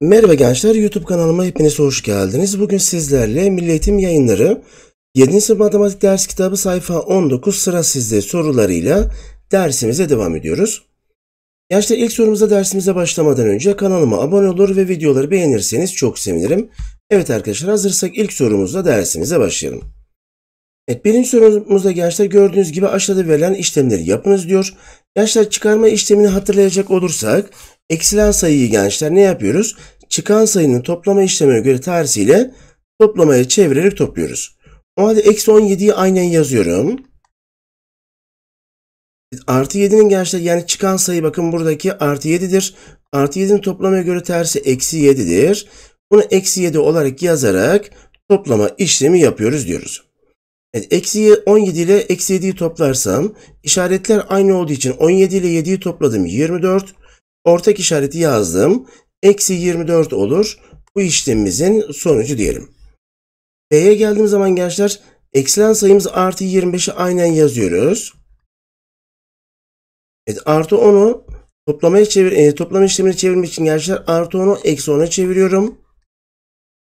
Merhaba gençler, YouTube kanalıma hepiniz hoş geldiniz. Bugün sizlerle Milli Eğitim Yayınları 7. sınıf matematik ders kitabı sayfa 19 sıra sizde sorularıyla dersimize devam ediyoruz. Gençler ilk sorumuza dersimize başlamadan önce kanalıma abone olur ve videoları beğenirseniz çok sevinirim. Evet arkadaşlar hazırsak ilk sorumuzla dersimize başlayalım. Evet, birinci sorumuzda gençler gördüğünüz gibi aşağıda verilen işlemleri yapınız diyor. Gençler çıkarma işlemini hatırlayacak olursak eksilen sayıyı gençler ne yapıyoruz? Çıkan sayının toplama işlemine göre tersiyle toplamaya çevirerek topluyoruz. O halde eksi 17'yi aynen yazıyorum. Artı 7'nin gençler yani çıkan sayı bakın buradaki artı 7'dir. Artı 7'nin toplamaya göre tersi eksi 7'dir. Bunu eksi 7 olarak yazarak toplama işlemi yapıyoruz diyoruz. E, eksi 17 ile eksi 7'yi toplarsam işaretler aynı olduğu için 17 ile 7'yi topladım 24. Ortak işareti yazdım. Eksi 24 olur. Bu işlemimizin sonucu diyelim. B'ye geldiğim zaman gençler eksilen sayımız artı 25'i aynen yazıyoruz. Evet, artı 10'u toplamaya çevir, e, toplama işlemini çevirmek için gençler artı 10'u eksi 10'a çeviriyorum.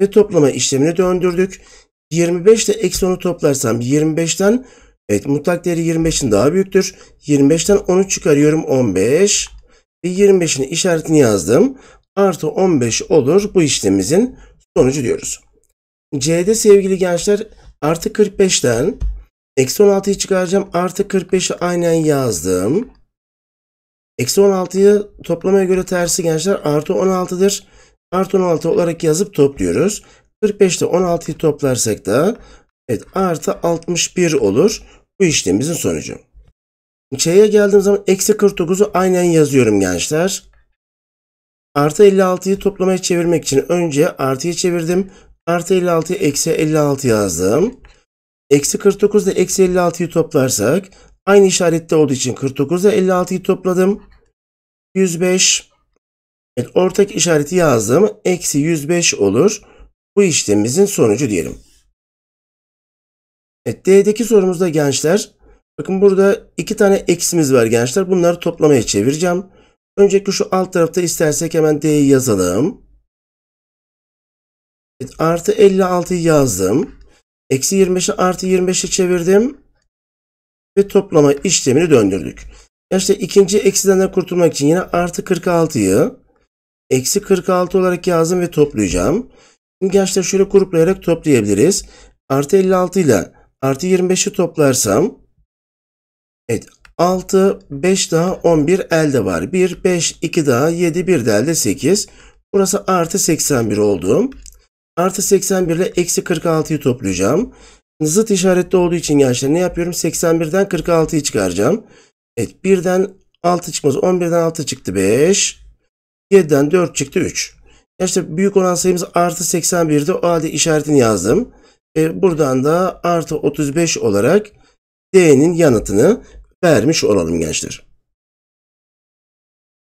Ve toplama işlemini döndürdük. 25 ile eksi 10'u toplarsam 25'ten evet mutlak değeri 25'in daha büyüktür. 25'ten 10'u çıkarıyorum 15 ve 25'in işaretini yazdım. Artı 15 olur bu işlemimizin sonucu diyoruz. C'de sevgili gençler artı 45'ten eksi 16'yı çıkaracağım. Artı 45'i aynen yazdım. Eksi 16'yı toplamaya göre tersi gençler artı 16'dır. Artı 16 olarak yazıp topluyoruz. 45 ile 16'yı toplarsak da evet artı 61 olur bu işlemimizin sonucu. Ç'ye geldiğim zaman eksi 49'u aynen yazıyorum gençler. Artı 56'yı toplamaya çevirmek için önce artıyı çevirdim. Artı 56'yı eksi 56 yazdım. Eksi 49 ile eksi 56'yı toplarsak aynı işarette olduğu için 49 ile 56'yı topladım. 105. Evet, ortak işareti yazdım. Eksi 105 olur bu işlemimizin sonucu diyelim. Evet, D'deki sorumuzda gençler, bakın burada iki tane eksimiz var gençler. Bunları toplamaya çevireceğim. Önceki şu alt tarafta istersek hemen D'yi yazalım. Evet, artı 56'yı yazdım. Eksi 25'i artı 25'i çevirdim. Ve toplama işlemini döndürdük. İşte ikinci eksiden kurtulmak için yine artı 46'yı eksi 46 olarak yazdım ve toplayacağım. Gençler şöyle gruplayarak toplayabiliriz. Artı 56 ile artı 25'i toplarsam evet 6, 5 daha 11 elde var. 1, 5, 2 daha 7, 1 de elde 8. Burası artı 81 oldu. Artı 81 ile eksi 46'yı toplayacağım. Zıt işaretli olduğu için gençler ne yapıyorum? 81'den 46'yı çıkaracağım. Evet 1'den 6 çıkmaz. 11'den 6 çıktı 5. 7'den 4 çıktı 3. İşte büyük olan sayımız artı 81'di. O halde işaretini yazdım. E, buradan da artı 35 olarak D'nin yanıtını vermiş olalım gençler.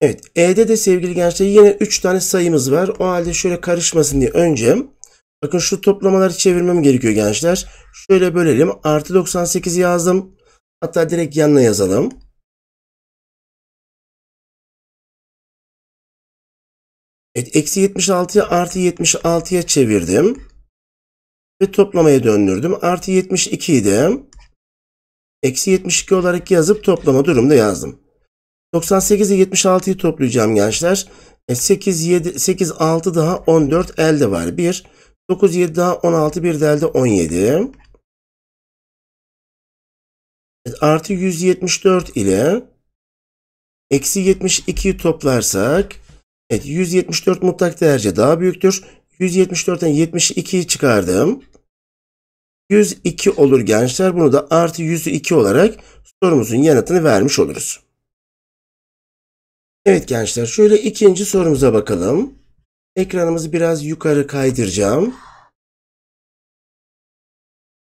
Evet E'de de sevgili gençler yine 3 tane sayımız var. O halde şöyle karışmasın diye önce bakın şu toplamaları çevirmem gerekiyor gençler. Şöyle bölelim. Artı 98 yazdım. Hatta direkt yanına yazalım. Evet, eksi 76'yı artı 76'ya çevirdim. Ve toplamaya döndürdüm. Artı 72 idi. Eksi 72 olarak yazıp toplama durumda yazdım. 98 ile 76'yı toplayacağım gençler. 8, 7, 8, 6 daha 14 elde var. 1, 9, 7 daha 16, 1 de elde 17. artı 174 ile eksi 72'yi toplarsak Evet 174 mutlak değerce daha büyüktür. 174'ten 72'yi çıkardım. 102 olur gençler. Bunu da artı 102 olarak sorumuzun yanıtını vermiş oluruz. Evet gençler şöyle ikinci sorumuza bakalım. Ekranımızı biraz yukarı kaydıracağım.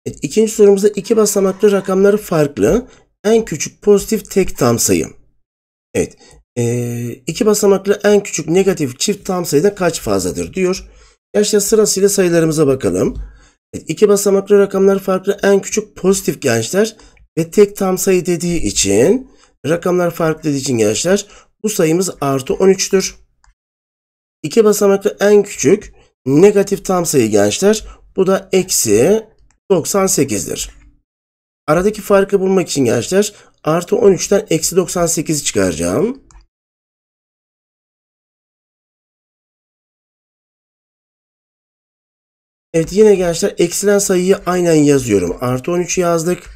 Evet, ikinci sorumuzda iki basamaklı rakamları farklı. En küçük pozitif tek tam sayı. Evet e, iki basamaklı en küçük negatif çift tam sayıda kaç fazladır diyor. Gerçekten sırasıyla sayılarımıza bakalım. İki basamaklı rakamlar farklı en küçük pozitif gençler ve tek tam sayı dediği için rakamlar farklı dediği için gençler bu sayımız artı 13'tür. İki basamaklı en küçük negatif tam sayı gençler bu da eksi 98'dir. Aradaki farkı bulmak için gençler artı 13'ten eksi 98'i çıkaracağım. Evet yine gençler eksilen sayıyı aynen yazıyorum. Artı 13 yazdık.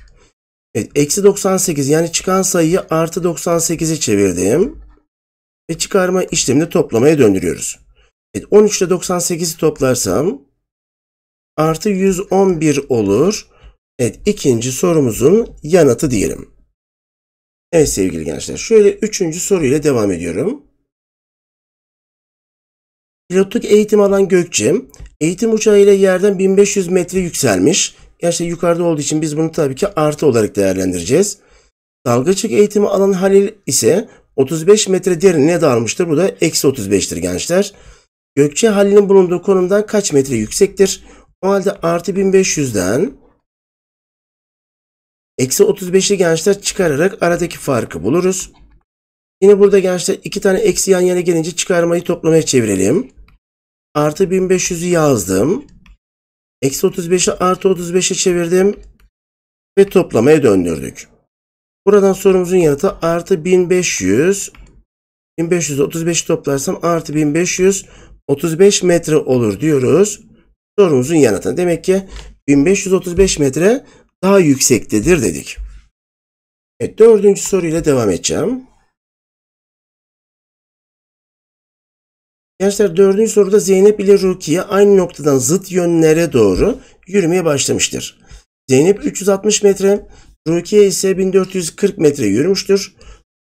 Evet eksi 98 yani çıkan sayıyı artı 98'e çevirdim. Ve çıkarma işlemini toplamaya döndürüyoruz. Evet 13 ile 98'i toplarsam artı 111 olur. Evet ikinci sorumuzun yanıtı diyelim. Evet sevgili gençler şöyle üçüncü soruyla devam ediyorum. Pilotluk eğitim alan Gökçe, eğitim uçağı ile yerden 1500 metre yükselmiş. Gerçi yukarıda olduğu için biz bunu tabii ki artı olarak değerlendireceğiz. Dalgıçlık eğitimi alan Halil ise 35 metre derinliğe dalmıştır. Bu da eksi 35'tir gençler. Gökçe Halil'in bulunduğu konumdan kaç metre yüksektir? O halde artı 1500'den eksi 35'i gençler çıkararak aradaki farkı buluruz. Yine burada gençler iki tane eksi yan yana gelince çıkarmayı toplamaya çevirelim. Artı 1500'ü yazdım. Eksi 35'i artı 35'e çevirdim. Ve toplamaya döndürdük. Buradan sorumuzun yanıtı artı 1500. 1500 35'i toplarsam artı 1500 35 metre olur diyoruz. Sorumuzun yanıtı. Demek ki 1535 metre daha yüksektedir dedik. Evet, dördüncü soruyla devam edeceğim. Gençler dördüncü soruda Zeynep ile Rukiye aynı noktadan zıt yönlere doğru yürümeye başlamıştır. Zeynep 360 metre, Rukiye ise 1440 metre yürümüştür.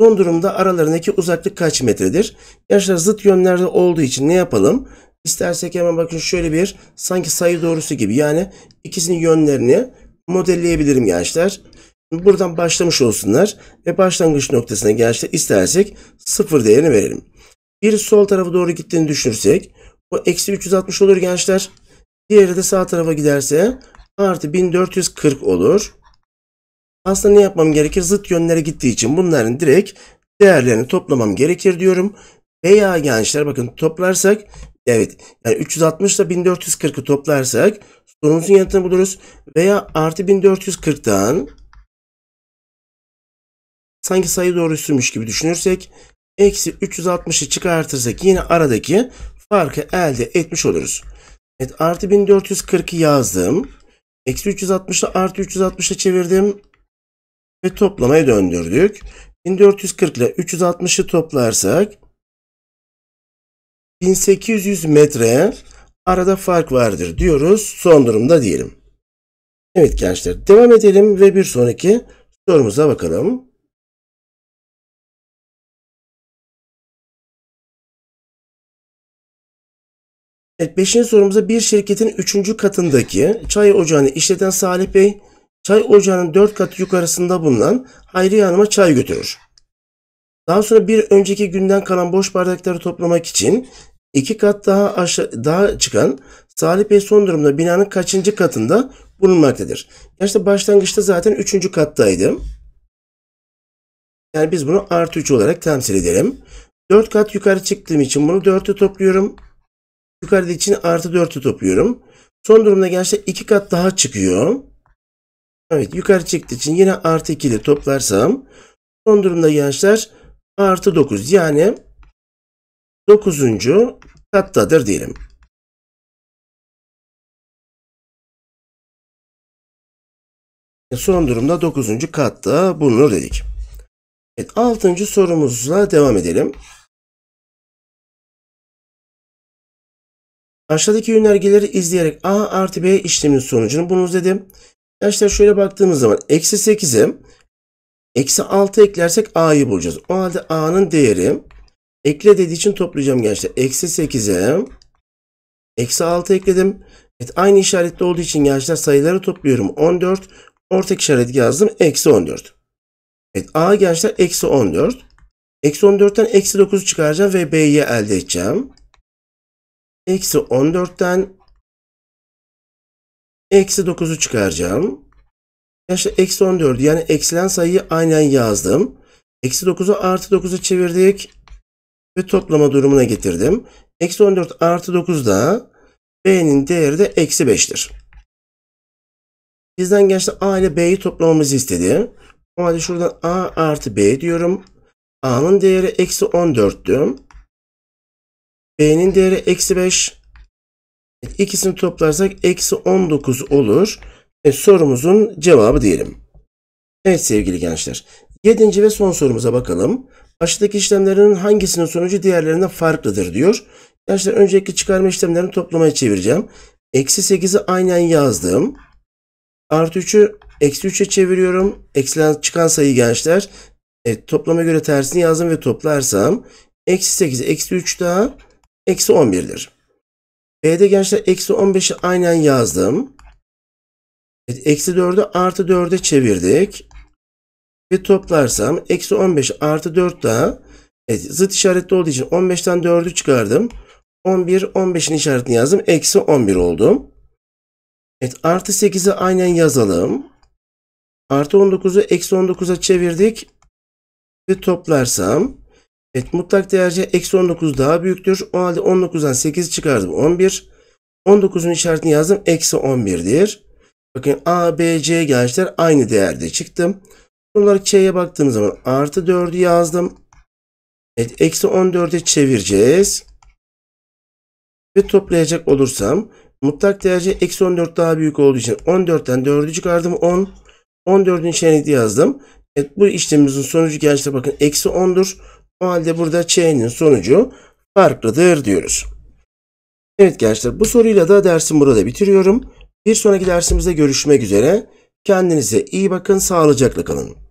Son durumda aralarındaki uzaklık kaç metredir? Gençler zıt yönlerde olduğu için ne yapalım? İstersek hemen bakın şöyle bir sanki sayı doğrusu gibi yani ikisinin yönlerini modelleyebilirim gençler. Buradan başlamış olsunlar ve başlangıç noktasına gençler istersek sıfır değerini verelim. Bir sol tarafa doğru gittiğini düşünürsek bu eksi 360 olur gençler. Diğeri de sağ tarafa giderse artı 1440 olur. Aslında ne yapmam gerekir? Zıt yönlere gittiği için bunların direkt değerlerini toplamam gerekir diyorum. Veya gençler bakın toplarsak evet yani 360 ile 1440'ı toplarsak sorumuzun yanıtını buluruz. Veya artı 1440'tan sanki sayı doğrusuymuş gibi düşünürsek eksi 360'ı çıkartırsak yine aradaki farkı elde etmiş oluruz. Evet artı 1440'ı yazdım. Eksi 360'ı artı 360'a çevirdim. Ve toplamaya döndürdük. 1440 ile 360'ı toplarsak 1800 metre arada fark vardır diyoruz. Son durumda diyelim. Evet gençler devam edelim ve bir sonraki sorumuza bakalım. Evet, beşinci sorumuza bir şirketin üçüncü katındaki çay ocağını işleten Salih Bey, çay ocağının dört katı yukarısında bulunan Hayriye Hanım'a çay götürür. Daha sonra bir önceki günden kalan boş bardakları toplamak için iki kat daha aşağı daha çıkan Salih Bey son durumda binanın kaçıncı katında bulunmaktadır? Ya işte başlangıçta zaten üçüncü kattaydım. Yani biz bunu artı 3 olarak temsil edelim. 4 kat yukarı çıktığım için bunu 4'e topluyorum. Yukarıda için artı 4'ü topluyorum. Son durumda gerçekten 2 kat daha çıkıyor. Evet yukarı çıktığı için yine artı 2 ile toplarsam son durumda gençler artı 9 yani 9. kattadır diyelim. Son durumda 9. katta bunu dedik. Evet, 6. sorumuzla devam edelim. Aşağıdaki yönergeleri izleyerek A artı B işleminin sonucunu bulunuz dedim. Arkadaşlar şöyle baktığımız zaman eksi 8'e eksi 6 eklersek A'yı bulacağız. O halde A'nın değeri ekle dediği için toplayacağım gençler. Eksi 8'e eksi 6 ekledim. Evet, aynı işaretli olduğu için gençler sayıları topluyorum. 14 ortak işaret yazdım. Eksi 14. Evet A gençler eksi 14. Eksi 14'ten eksi 9'u çıkaracağım ve B'yi elde edeceğim. Eksi 14'ten eksi 9'u çıkaracağım. Arkadaşlar eksi 14 yani eksilen sayıyı aynen yazdım. Eksi 9'u artı 9'a çevirdik ve toplama durumuna getirdim. Eksi 14 artı 9 da b'nin değeri de eksi 5'tir. Bizden gençler a ile b'yi toplamamızı istedi. O halde şuradan a artı b diyorum. a'nın değeri eksi 14'tü. B'nin değeri eksi 5. İkisini toplarsak eksi 19 olur. E, sorumuzun cevabı diyelim. Evet sevgili gençler. Yedinci ve son sorumuza bakalım. Aşağıdaki işlemlerin hangisinin sonucu diğerlerinden farklıdır diyor. Gençler önceki çıkarma işlemlerini toplamaya çevireceğim. Eksi 8'i aynen yazdım. Artı 3'ü eksi 3'e çeviriyorum. Eksilen çıkan sayı gençler. E, toplama göre tersini yazdım ve toplarsam. Eksi 8, eksi 3 daha eksi 11'dir. B'de gençler eksi 15'i aynen yazdım. Evet, eksi 4'ü artı 4'e çevirdik. Ve toplarsam eksi 15 artı 4 daha evet, zıt işaretli olduğu için 15'ten 4'ü çıkardım. 11, 15'in işaretini yazdım. Eksi 11 oldum. Evet artı 8'i aynen yazalım. Artı 19'u eksi 19'a çevirdik. Ve toplarsam Evet mutlak değerce eksi 19 daha büyüktür. O halde 19'dan 8 çıkardım 11. 19'un işaretini yazdım. Eksi 11'dir. Bakın A, B, C gençler aynı değerde çıktım. Son olarak C'ye baktığım zaman artı 4'ü yazdım. Evet eksi 14'e çevireceğiz. Ve toplayacak olursam mutlak değerce eksi 14 daha büyük olduğu için 14'ten 4'ü çıkardım 10. 14'ün içine yazdım. Evet bu işlemimizin sonucu gençler bakın eksi 10'dur. O halde burada C'nin sonucu farklıdır diyoruz. Evet gençler bu soruyla da dersim burada bitiriyorum. Bir sonraki dersimizde görüşmek üzere. Kendinize iyi bakın, sağlıcakla kalın.